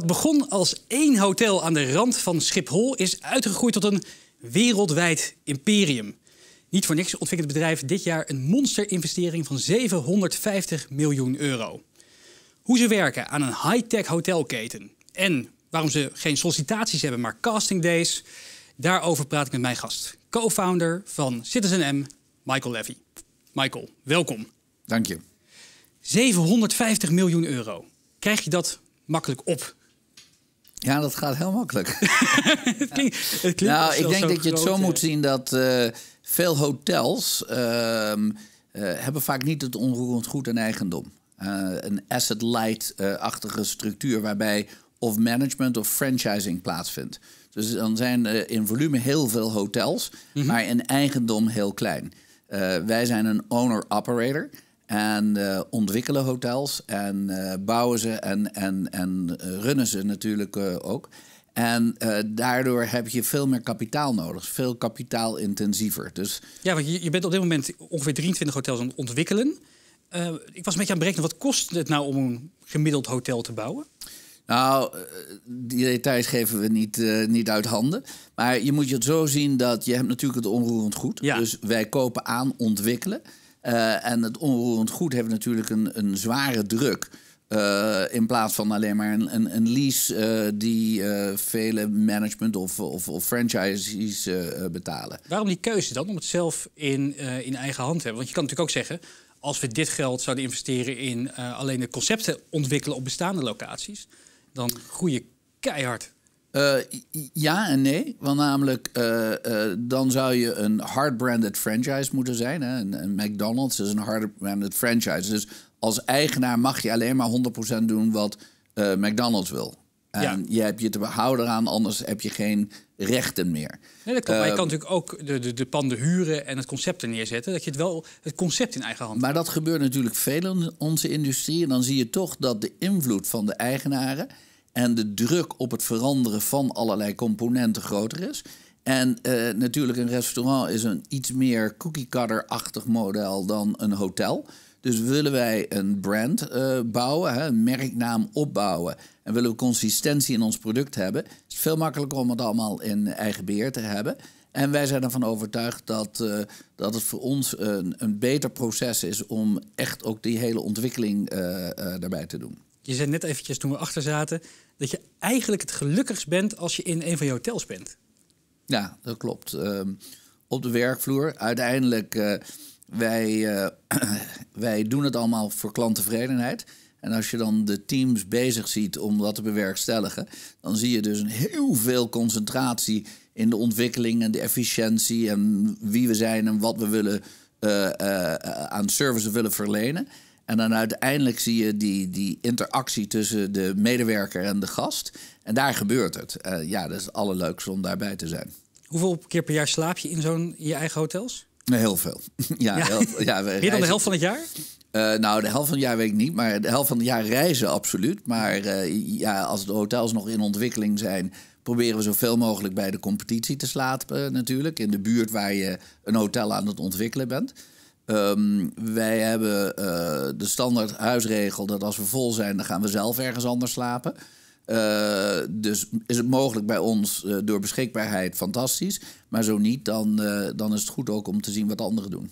Wat begon als één hotel aan de rand van Schiphol is uitgegroeid tot een wereldwijd imperium. Niet voor niks ontwikkelt het bedrijf dit jaar een monsterinvestering van 750 miljoen euro. Hoe ze werken aan een high-tech hotelketen en waarom ze geen sollicitaties hebben, maar casting days, daarover praat ik met mijn gast, co-founder van Citizen M, Michael Levy. Michael, welkom. Dank je. 750 miljoen euro. Krijg je dat makkelijk op ja, dat gaat heel makkelijk. het klinkt, het klinkt nou, ik denk dat je het zo moet zien dat eh, veel hotels ehm, eh, hebben vaak niet het onroerend goed en eigendom. Eh, een asset-light-achtige structuur waarbij of management of franchising plaatsvindt. Dus dan zijn er in volume heel veel hotels, mhm. maar in eigendom heel klein. wij zijn een owner-operator. En eh, ontwikkelen hotels en eh, bouwen ze en, en, en eh, runnen ze natuurlijk ook. En daardoor heb je veel meer kapitaal nodig, veel kapitaalintensiever. Dus... Ja, want je, je bent op dit moment ongeveer 23 hotels aan het ontwikkelen. ik was een beetje aan het berekenen, wat kost het nou om een gemiddeld hotel te bouwen? Nou, die details geven we niet, niet uit handen. Maar je moet het zo zien dat je hebt natuurlijk het onroerend goed. Dus wij kopen aan, ontwikkelen. Eh, en het onroerend goed heeft natuurlijk een, een zware druk. Eh, in plaats van alleen maar een, een, een lease eh, die vele management of, of, of franchisees betalen. Waarom die keuze dan om het zelf in, in eigen hand te hebben? Want je kan natuurlijk ook zeggen, als we dit geld zouden investeren in alleen de concepten ontwikkelen op bestaande locaties, dan groei je keihard. Eh, ja en nee. Want namelijk, eh, eh, dan zou je een hard-branded franchise moeten zijn. Hè? Een, McDonald's is een hard-branded franchise. Dus als eigenaar mag je alleen maar 100% doen wat McDonald's wil. En ja. je hebt je te behouden aan, anders heb je geen rechten meer. dat kan, maar je kan natuurlijk ook de, de, de panden huren en het concept er neerzetten. Dat je het wel het concept in eigen hand Maar dat gebeurt natuurlijk veel in onze industrie. En dan zie je toch dat de invloed van de eigenaren en de druk op het veranderen van allerlei componenten groter is. En uh, natuurlijk, een restaurant is een iets meer cookie achtig model dan een hotel. Dus willen wij een brand eh, bouwen, hè, een merknaam opbouwen en willen we consistentie in ons product hebben, is het veel makkelijker om het allemaal in eigen beheer te hebben. En wij zijn ervan overtuigd dat, eh, dat het voor ons een, een beter proces is om echt ook die hele ontwikkeling daarbij te doen je zei net eventjes toen we achter zaten, dat je eigenlijk het gelukkigst bent als je in een van je hotels bent. Ja, dat klopt. Ehm, op de werkvloer. Uiteindelijk, eh, wij, eh, wij doen het allemaal voor klanttevredenheid. En als je dan de teams bezig ziet om dat te bewerkstelligen, dan zie je dus een heel veel concentratie in de ontwikkeling en de efficiëntie en wie we zijn en wat we willen eh, aan services willen verlenen. En dan uiteindelijk zie je die, die interactie tussen de medewerker en de gast. En daar gebeurt het. Eh, ja, dat is het allerleukste om daarbij te zijn. Hoeveel keer per jaar slaap je in zo'n je eigen hotels? Eh, heel veel. ja, ja. ja Meer dan de helft van het jaar? Eh, nou, de helft van het jaar weet ik niet, maar de helft van het jaar reizen absoluut. Maar ja, als de hotels nog in ontwikkeling zijn, proberen we zoveel mogelijk bij de competitie te slapen natuurlijk. In de buurt waar je een hotel aan het ontwikkelen bent. Ehm, wij hebben eh, de standaard huisregel dat als we vol zijn, dan gaan we zelf ergens anders slapen. Eh, dus is het mogelijk bij ons eh, door beschikbaarheid fantastisch. Maar zo niet, dan, dan is het goed ook om te zien wat anderen doen.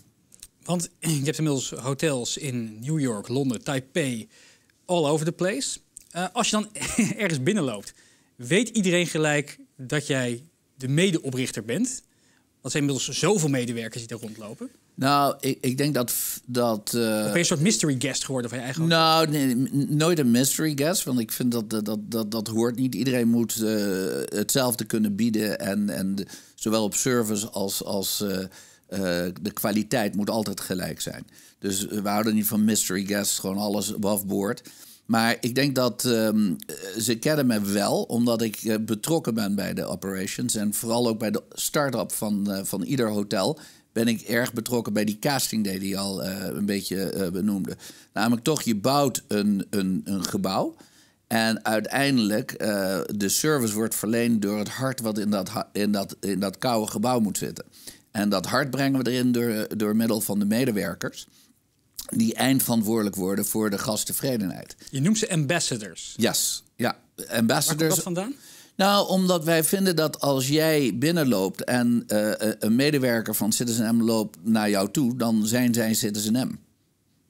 Want je hebt inmiddels hotels in New York, Londen, Taipei, all over the place. als je dan ergens binnenloopt, weet iedereen gelijk dat jij de medeoprichter bent. Dat zijn inmiddels zoveel medewerkers die daar rondlopen. Nou, ik, ik denk dat... dat uh, je een soort mystery guest geworden van je eigen Nou, nee, nooit een mystery guest. Want ik vind dat dat, dat, dat, hoort niet. Iedereen moet eh, hetzelfde kunnen bieden. En, en zowel op service als, als eh, de kwaliteit moet altijd gelijk zijn. Dus we houden niet van mystery guests. Gewoon alles boven boord. Maar ik denk dat ehm, ze kennen me wel, omdat ik betrokken ben bij de operations. En vooral ook bij de start-up van, van ieder hotel ben ik erg betrokken bij die casting die je al eh, een beetje uh, benoemde. Namelijk toch, je bouwt een, een, een gebouw. En uiteindelijk eh, de service wordt verleend door het hart wat in dat, in, dat, in dat koude gebouw moet zitten. En dat hart brengen we erin door, door middel van de medewerkers. Die eindverantwoordelijk worden voor de gasttevredenheid. Je noemt ze ambassadors. Yes, ja. Ambassadors. Waar komt dat vandaan? Nou, omdat wij vinden dat als jij binnenloopt en eh, eh, een medewerker van Citizen M loopt naar jou toe, dan zijn zij Citizen M.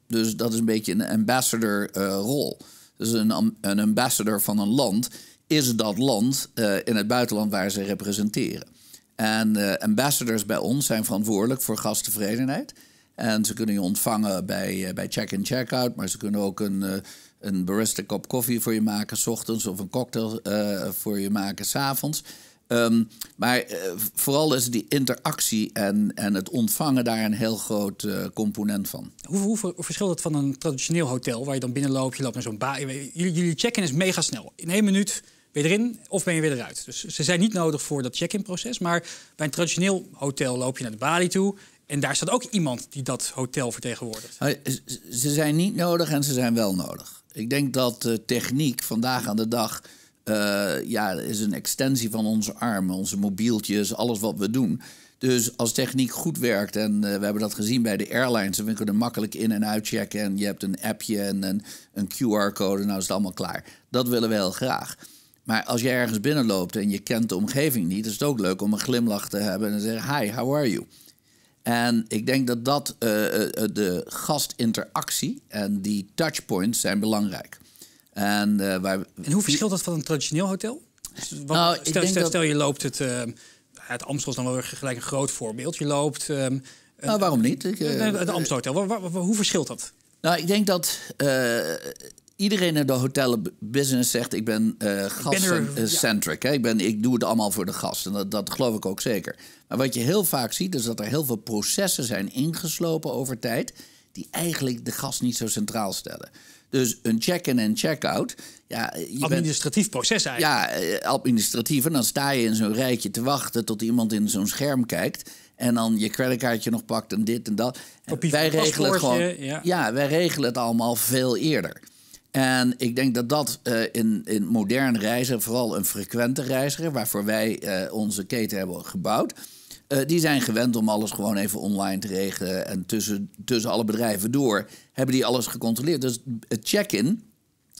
Dus dat is een beetje een ambassador-rol. Eh, dus een, een ambassador van een land is dat land in het buitenland waar ze representeren. En ambassadors bij ons zijn verantwoordelijk voor gasttevredenheid. En ze kunnen je ontvangen bij, bij check-in, check-out, maar ze kunnen ook een een barista kop koffie voor je maken s ochtends of een cocktail eh, voor je maken s'avonds. Um, ehm, maar eh, vooral is die interactie en, en het ontvangen daar een heel groot eh, component van. Hoe, hoe, verschilt het van een traditioneel hotel waar je dan binnenloopt, je loopt naar zo'n baar. Jullie, jullie check-in is mega snel. In één minuut ben je erin of ben je weer eruit. Dus ze zijn niet nodig voor dat check-in proces. Maar bij een traditioneel hotel loop je naar de balie toe. En daar staat ook iemand die dat hotel vertegenwoordigt. Ze zijn niet nodig en ze zijn wel nodig. Ik denk dat de techniek vandaag aan de dag uh, ja, is een extensie van onze armen, onze mobieltjes, alles wat we doen. Dus als techniek goed werkt, en eh, we hebben dat gezien bij de airlines, en we kunnen makkelijk in- en uitchecken. En je hebt een appje en een, QR-code, nou is het allemaal klaar. Dat willen we heel graag. Maar als je ergens binnenloopt en je kent de omgeving niet, is het ook leuk om een glimlach te hebben en te zeggen: Hi, how are you? En ik denk dat dat eh, eh, eh, de gastinteractie en die touchpoints zijn belangrijk. En, waar... en hoe verschilt dat van een traditioneel hotel? Dus nou, stel, stel, je loopt het, uh, het Amstel is dan wel weer gelijk een groot voorbeeld. Je loopt. Ehm, nou, waarom niet? Ik, het Amstelhotel. Hoe verschilt dat? Nou, ik denk dat iedereen in de hotelbusiness zegt: Ik ben uh, gastcentric. Ik, ben, ik doe het allemaal voor de gast. En dat, geloof ik ook zeker. Maar wat je heel vaak ziet, is dat er heel veel processen zijn ingeslopen over tijd. die eigenlijk de gast niet zo centraal stellen. Dus een check-in en check-out. Ja, administratief proces eigenlijk. Ja, eh, administratief. En dan sta je in zo'n rijtje te wachten tot iemand in zo'n scherm kijkt. En dan je creditkaartje nog pakt en dit en dat. wij regelen het gewoon. Ja. ja, wij regelen het allemaal veel eerder. En ik denk dat dat eh, in, in modern reizen, vooral een frequente reiziger, waarvoor wij eh, onze keten hebben gebouwd, uh, die zijn gewend om alles gewoon even online te regelen. En tussen, tussen alle bedrijven door hebben die alles gecontroleerd. Dus het check-in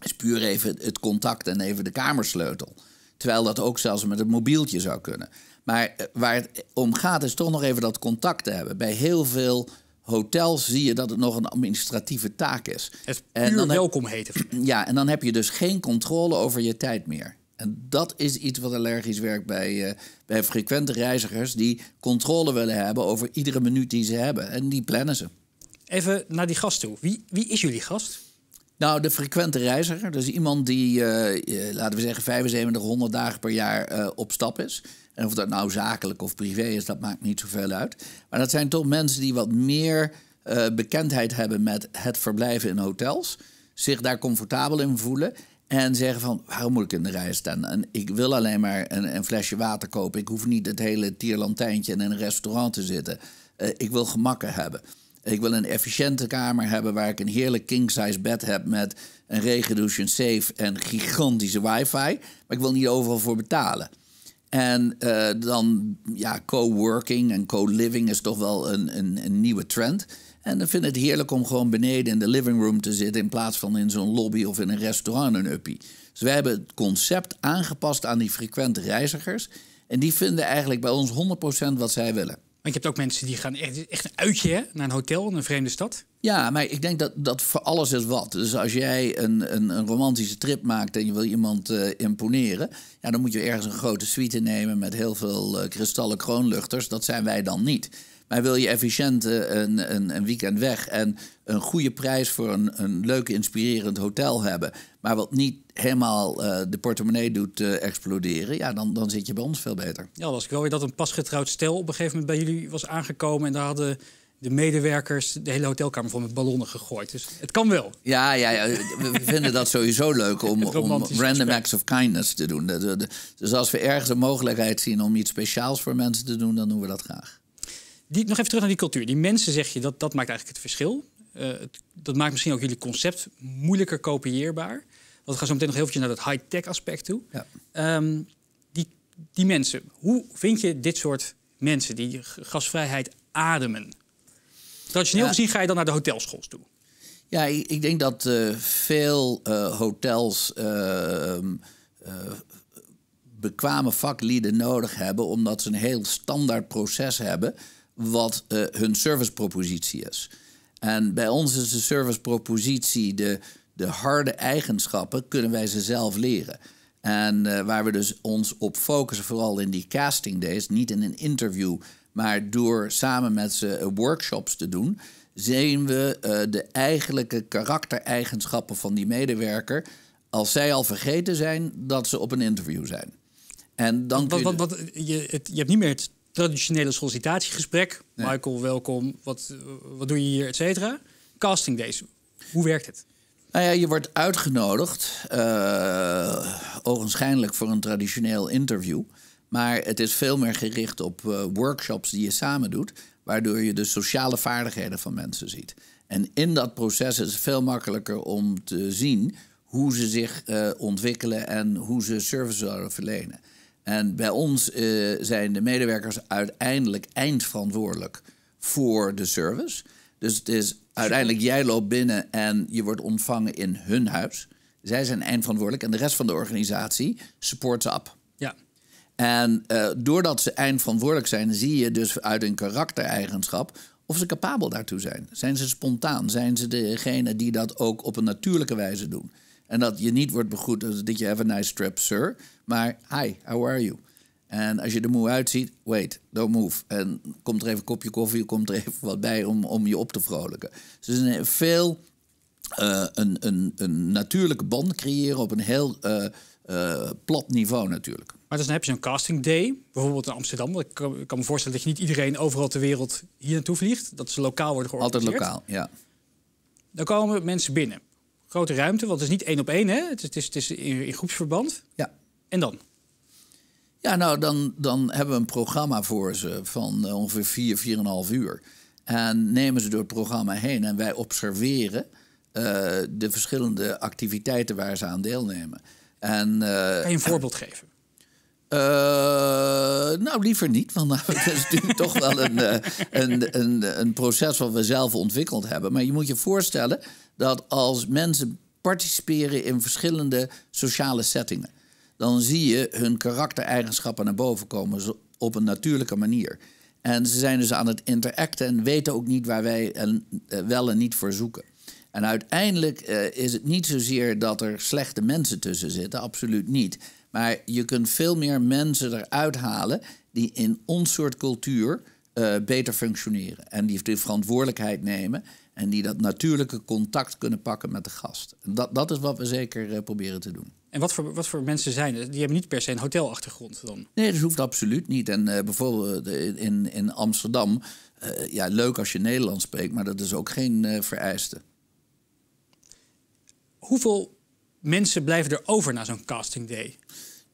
is puur even het contact en even de kamersleutel. Terwijl dat ook zelfs met het mobieltje zou kunnen. Maar waar het om gaat is toch nog even dat contact te hebben. Bij heel veel hotels zie je dat het nog een administratieve taak is. Het en dan welkom heten. Ja, en dan heb je dus geen controle over je tijd meer. En dat is iets wat allergisch werkt bij, eh, bij frequente reizigers die controle willen hebben over iedere minuut die ze hebben. En die plannen ze. Even naar die gast toe. Wie, wie is jullie gast? Nou, de frequente reiziger. Dus iemand die, eh, eh, laten we zeggen, 75, dagen per jaar eh, op stap is. En of dat nou zakelijk of privé is, dat maakt niet zoveel uit. Maar dat zijn toch mensen die wat meer bekendheid hebben met het verblijven in hotels. Zich daar comfortabel in voelen. En zeggen van, waarom moet ik in de rij staan? En ik wil alleen maar een, een flesje water kopen. Ik hoef niet het hele tierlantijntje in een restaurant te zitten. ik wil gemakken hebben. Ik wil een efficiënte kamer hebben waar ik een heerlijk king-size bed heb met een regendouche, een safe en gigantische wifi. Maar ik wil niet overal voor betalen. En eh, dan, ja, co-working en co-living is toch wel een, een, een nieuwe trend. En dan vind ik het heerlijk om gewoon beneden in de living room te zitten... in plaats van in zo'n lobby of in een restaurant een uppie. Dus wij hebben het concept aangepast aan die frequente reizigers. En die vinden eigenlijk bij ons 100% wat zij willen. Maar je hebt ook mensen die gaan echt, echt een uitje hè, naar een hotel in een vreemde stad. Ja, maar ik denk dat, dat voor alles is wat. Dus als jij een, een, een romantische trip maakt en je wil iemand eh, imponeren, ja, dan moet je ergens een grote suite nemen met heel veel eh, kristallen kroonluchters. Dat zijn wij dan niet. Maar wil je efficiënt eh, een, een, een, weekend weg en een goede prijs voor een, een leuk, inspirerend hotel hebben, maar wat niet helemaal eh, de portemonnee doet uh, exploderen, ja, dan, dan zit je bij ons veel beter. Ja, was ik wel weer dat een pasgetrouwd stel op een gegeven moment bij jullie was aangekomen en daar hadden de medewerkers de hele hotelkamer vol met ballonnen gegooid. Dus het kan wel. Ja, ja, ja. we vinden dat sowieso leuk om, om random acts of kindness te doen. Dus als we ergens een mogelijkheid zien om iets speciaals voor mensen te doen, dan doen we dat graag. Die, nog even terug naar die cultuur. Die mensen zeg je, dat, dat maakt eigenlijk het verschil. Eh, dat maakt misschien ook jullie concept moeilijker kopieerbaar. Want we gaan zo meteen nog heel even naar dat high-tech aspect toe. Ja. Ehm, die, die mensen, hoe vind je dit soort mensen die gasvrijheid ademen? Traditioneel gezien ga je dan naar de hotelschools toe. Ja, ik, denk dat eh, veel eh, hotels ehm, bekwame vaklieden nodig hebben, omdat ze een heel standaard proces hebben wat eh, hun servicepropositie is. En bij ons is de servicepropositie de, de harde eigenschappen kunnen wij ze zelf leren. En eh, waar we dus ons op focussen, vooral in die casting days, niet in een interview, maar door samen met ze eh, workshops te doen, zien we de eigenlijke karaktereigenschappen van die medewerker als zij al vergeten zijn dat ze op een interview zijn. En dan wat, kun je... Wat, wat, je, het, je hebt niet meer het traditionele sollicitatiegesprek. Michael, welkom. Wat, eh, wat doe je hier, et cetera. Casting days. Hoe werkt het? Nou ja, je wordt uitgenodigd, uh, ogenschijnlijk voor een traditioneel interview. Maar het is veel meer gericht op eh, workshops die je samen doet, waardoor je de sociale vaardigheden van mensen ziet. En in dat proces is het veel makkelijker om te zien hoe ze zich ontwikkelen en hoe ze service zouden verlenen. En bij ons eh, zijn de medewerkers uiteindelijk eindverantwoordelijk voor de service. Dus het is uiteindelijk jij loopt binnen en je wordt ontvangen in hun huis. Zij zijn eindverantwoordelijk en de rest van de organisatie supports up. Ja. En eh, doordat ze eindverantwoordelijk zijn, zie je dus uit hun karaktereigenschap of ze capabel daartoe zijn. Zijn ze spontaan? Zijn ze degene die dat ook op een natuurlijke wijze doen? En dat je niet wordt begroet dat dit je have a nice trip, sir. Maar hi, how are you? En als je er moe uitziet, wait, don't move. En komt er even een kopje koffie, komt er even wat bij om, om je op te vrolijken. Dus een veel eh, een, een, een natuurlijke band creëren op een heel eh, eh, plat niveau natuurlijk. Maar dan heb je een casting day, bijvoorbeeld in Amsterdam. Ik kan, ik kan me voorstellen dat je niet iedereen overal ter wereld hier naartoe vliegt. Dat ze lokaal worden georganiseerd. Altijd lokaal, ja. Dan komen mensen binnen grote ruimte, want het is niet één op één, hè? Het is, het is, het is in, groepsverband. Ja. En dan? Ja, nou, dan, dan hebben we een programma voor ze van eh, ongeveer 4, vier, 4,5 uur. En nemen ze door het programma heen en wij observeren eh, de verschillende activiteiten waar ze aan deelnemen. En, uh, kan je een voorbeeld geven? nou, liever niet, want nou, dat is natuurlijk toch wel een, een, een, een proces wat we zelf ontwikkeld hebben. Maar je moet je voorstellen dat als mensen participeren in verschillende sociale settingen, dan zie je hun karaktereigenschappen naar boven komen op een natuurlijke manier. En ze zijn dus aan het interacten en weten ook niet waar wij eh, wel en niet voor zoeken. En uiteindelijk eh, is het niet zozeer dat er slechte mensen tussen zitten, absoluut niet. Maar je kunt veel meer mensen eruit halen die in ons soort cultuur eh, beter functioneren. En die de verantwoordelijkheid nemen en die dat natuurlijke contact kunnen pakken met de gast. Dat, dat is wat we zeker eh, proberen te doen. En wat voor, wat voor mensen zijn er? Die hebben niet per se een hotelachtergrond dan? Nee, dat hoeft absoluut niet. En eh, bijvoorbeeld eh, in, in Amsterdam, ja, leuk als je Nederlands spreekt, maar dat is ook geen vereiste. Hoeveel mensen blijven er over na zo'n casting day?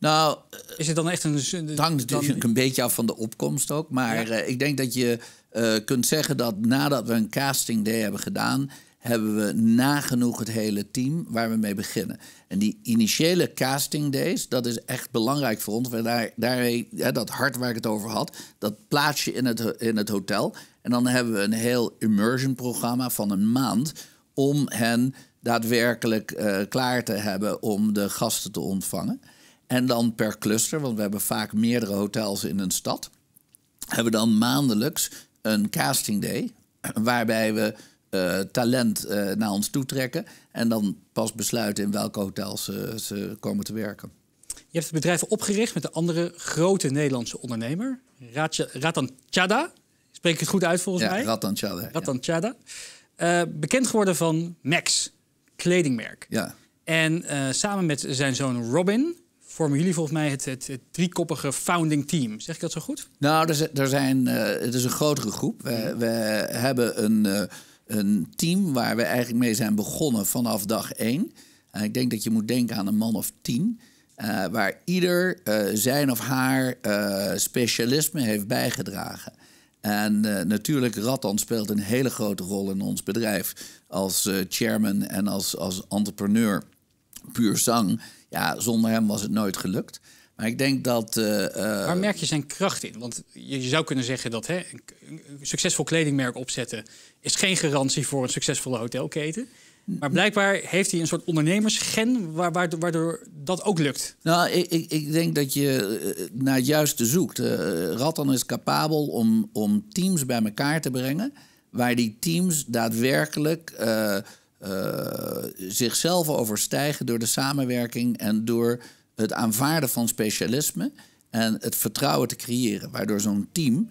Nou, eh, is het dan echt een. Het hangt natuurlijk een beetje af van de opkomst ook. Maar eh, ik denk dat je eh, kunt zeggen dat nadat we een casting day hebben gedaan, hebben we nagenoeg het hele team waar we mee beginnen. En die initiële casting days, dat is echt belangrijk voor ons. Daar, dat hart waar ik het over had, dat plaats je in het, in het hotel. En dan hebben we een heel immersion programma van een maand om hen daadwerkelijk klaar te hebben om de gasten te ontvangen. En dan per cluster, want we hebben vaak meerdere hotels in een stad, hebben we dan maandelijks een casting day. Waarbij we eh, talent eh, naar ons toe trekken. En dan pas besluiten in welke hotels ze, ze komen te werken. Je hebt het bedrijf opgericht met de andere grote Nederlandse ondernemer, Ratan Chada. Spreek ik het goed uit volgens ja, mij? Ratan Chada. Ratan Chada. Eh, bekend geworden van Max, kledingmerk. Ja. En samen met zijn zoon Robin vormen jullie volgens mij het, het, het, driekoppige founding team. Zeg ik dat zo goed? Nou, er, er zijn, eh, het is een grotere groep. We, we hebben een, eh, een team waar we eigenlijk mee zijn begonnen vanaf dag één. En ik denk dat je moet denken aan een man of tien. Eh, waar ieder zijn of haar specialisme heeft bijgedragen. En natuurlijk, Ratan speelt een hele grote rol in ons bedrijf als chairman en als, als entrepreneur puur zang. Ja, zonder hem was het nooit gelukt. Maar ik denk dat. Eh, eh, waar merk je zijn kracht in? Want je, zou kunnen zeggen dat hè, een, succesvol kledingmerk opzetten. is geen garantie voor een succesvolle hotelketen. Maar blijkbaar heeft hij een soort ondernemersgen waardoor, dat ook lukt. Nou, ik, ik, denk dat je eh, naar het juiste zoekt. Uh, is capabel om, om teams bij elkaar te brengen. Waar die teams daadwerkelijk eh, zichzelf overstijgen door de samenwerking en door het aanvaarden van specialisme en het vertrouwen te creëren, waardoor zo'n team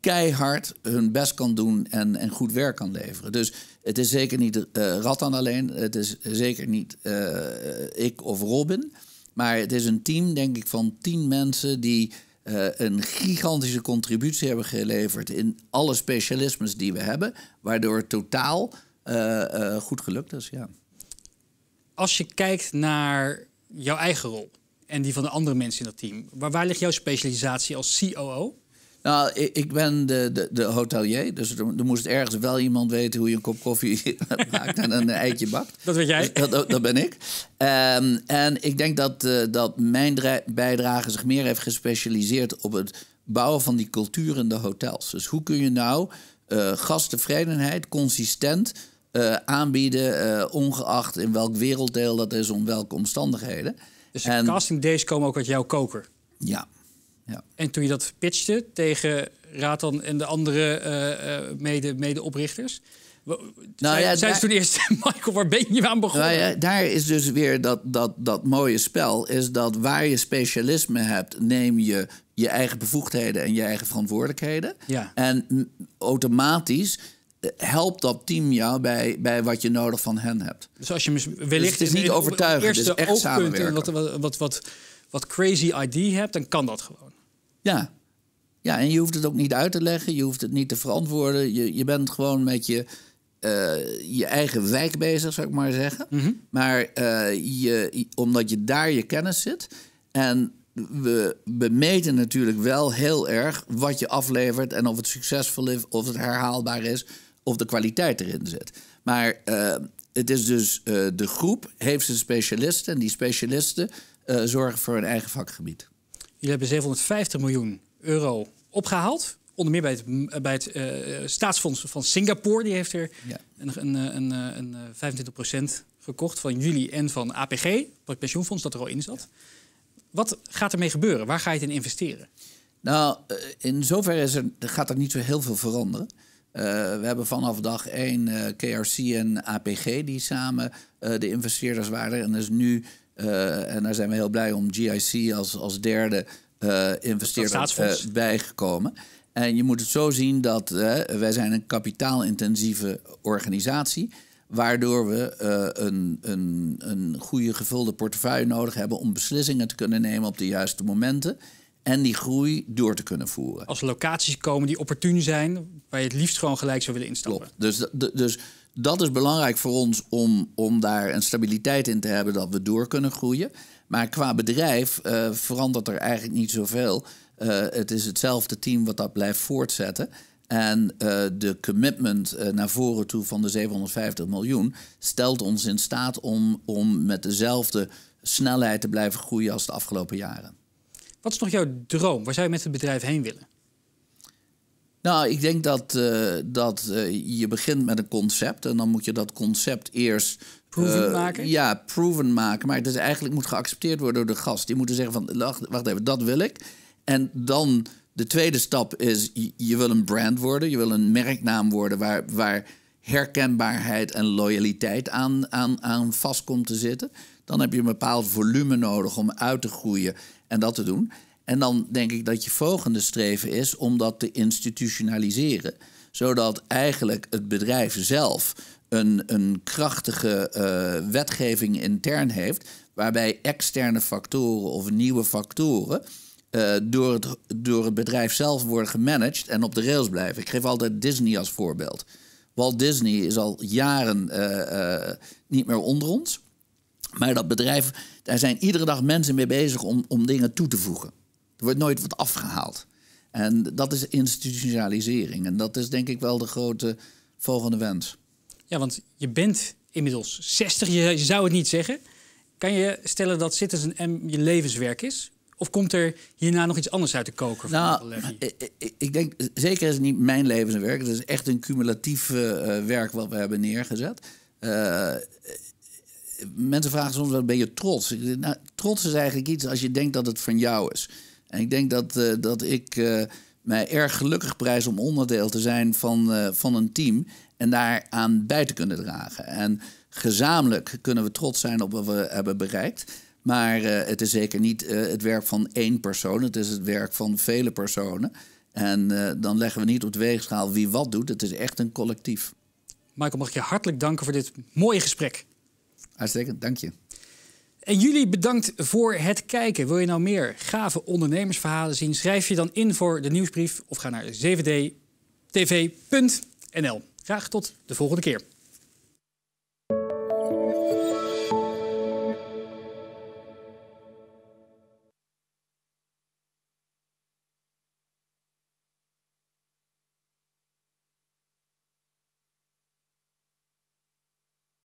keihard hun best kan doen en, en goed werk kan leveren. Dus het is zeker niet uh, eh, Rattan alleen, het is zeker niet eh, ik of Robin, maar het is een team, denk ik, van tien mensen die een gigantische contributie hebben geleverd in alle specialismes die we hebben, waardoor totaal eh, eh, goed gelukt is. Ja. Als je kijkt naar jouw eigen rol en die van de andere mensen in dat team, waar, waar ligt jouw specialisatie als COO? Nou, ik, ben de, de, de hotelier, dus er, er, moest ergens wel iemand weten hoe je een kop koffie maakt en een eitje bakt. Dat weet jij. Dus dat, ben ik. Ehm, en ik denk dat, eh, dat mijn bijdrage zich meer heeft gespecialiseerd op het bouwen van die cultuur in de hotels. Dus hoe kun je nou uh, gasttevredenheid consistent eh, aanbieden, eh, ongeacht in welk werelddeel dat is, om welke omstandigheden. Dus de casting days komen ook uit jouw koker? Ja. ja. En toen je dat pitchte tegen Ratan en de andere uh, mede, oprichters, Nou, ja, zei ze toen eerst, Michael, waar ben je aan begonnen? Nou ja, daar is dus weer dat, dat, dat mooie spel, is dat waar je specialisme hebt, neem je je eigen bevoegdheden en je eigen verantwoordelijkheden. Ja. En automatisch helpt dat team jou bij, bij wat je nodig van hen hebt. Dus als je wellicht dus het is niet overtuigend, het is echt samenwerken. Wat, wat, wat, wat, crazy ID hebt, dan kan dat gewoon. Ja. ja, en je hoeft het ook niet uit te leggen, je hoeft het niet te verantwoorden. Je, je bent gewoon met je, eh, je eigen wijk bezig, zou ik maar zeggen. Mhm. Maar eh, je, omdat je daar je kennis zit. En we meten natuurlijk wel heel erg wat je aflevert en of het succesvol is, of het herhaalbaar is of de kwaliteit erin zit. Maar eh, het is dus eh, de groep heeft zijn specialisten en die specialisten eh, zorgen voor hun eigen vakgebied. Jullie hebben 750 miljoen euro opgehaald. Onder meer bij het, bij het staatsfonds van Singapore. Die heeft er een, een, een, een 25% gekocht van jullie en van APG, het pensioenfonds dat er al in zat. Wat gaat ermee gebeuren? Waar ga je het in investeren? Nou, in zoverre gaat er niet zo heel veel veranderen. Eh, we hebben vanaf dag 1 eh, KRC en APG die samen eh, de investeerders waren. En dus nu, en daar zijn we heel blij om, GIC als, als derde investeerder bijgekomen. En je moet het zo zien dat wij zijn een kapitaalintensieve organisatie waardoor we een, een, een goede gevulde portefeuille nodig hebben om beslissingen te kunnen nemen op de juiste momenten en die groei door te kunnen voeren. Als locaties komen die opportun zijn, waar je het liefst gewoon gelijk zou willen instappen. Klopt. Dus, dus dat is belangrijk voor ons om, om daar een stabiliteit in te hebben dat we door kunnen groeien. Maar qua bedrijf eh, verandert er eigenlijk niet zoveel. Eh, het is hetzelfde team wat dat blijft voortzetten. En eh, de commitment naar voren toe van de 750 miljoen stelt ons in staat om, om met dezelfde snelheid te blijven groeien als de afgelopen jaren. Wat is nog jouw droom? Waar zou je met het bedrijf heen willen? Nou, ik denk dat, eh, dat eh, je begint met een concept en dan moet je dat concept eerst. Proven eh, maken? Ja, proven maken. Maar het is eigenlijk moet geaccepteerd worden door de gast. Die moeten zeggen van, wacht even, dat wil ik. En dan de tweede stap is, je, je wil een brand worden. Je wil een merknaam worden waar, waar herkenbaarheid en loyaliteit aan, aan, aan vast komt te zitten. Dan heb je een bepaald volume nodig om uit te groeien en dat te doen. En dan denk ik dat je volgende streven is om dat te institutionaliseren. Zodat eigenlijk het bedrijf zelf een, een krachtige eh, wetgeving intern heeft. Waarbij externe factoren of nieuwe factoren eh, door, het, door het bedrijf zelf worden gemanaged en op de rails blijven. Ik geef altijd Disney als voorbeeld. Walt Disney is al jaren eh, eh, niet meer onder ons. Maar dat bedrijf, daar zijn iedere dag mensen mee bezig om, om dingen toe te voegen. Er wordt nooit wat afgehaald. En dat is institutionalisering. En dat is denk ik wel de grote volgende wens. Ja, want je bent inmiddels 60, je, je zou het niet zeggen. Kan je stellen dat Citizen M je levenswerk is? Of komt er hierna nog iets anders uit de koker? Nou, eh, eh, eh, ik denk, zeker is het niet mijn levenswerk. Het is echt een cumulatief werk wat we hebben neergezet. mensen vragen soms, wat ben je trots? Nou, trots is eigenlijk iets als je denkt dat het van jou is. En ik denk dat, dat ik mij erg gelukkig prijs om onderdeel te zijn van, van een team... en daaraan bij te kunnen dragen. En gezamenlijk kunnen we trots zijn op wat we hebben bereikt... Maar eh, het is zeker niet eh, het werk van één persoon. Het is het werk van vele personen. En eh, dan leggen we niet op de weegschaal wie wat doet. Het is echt een collectief. Michael, mag ik je hartelijk danken voor dit mooie gesprek. Uitstekend, dank je. En jullie bedankt voor het kijken. Wil je nou meer gave ondernemersverhalen zien? Schrijf je dan in voor de nieuwsbrief of ga naar 7dtv.nl. Graag tot de volgende keer.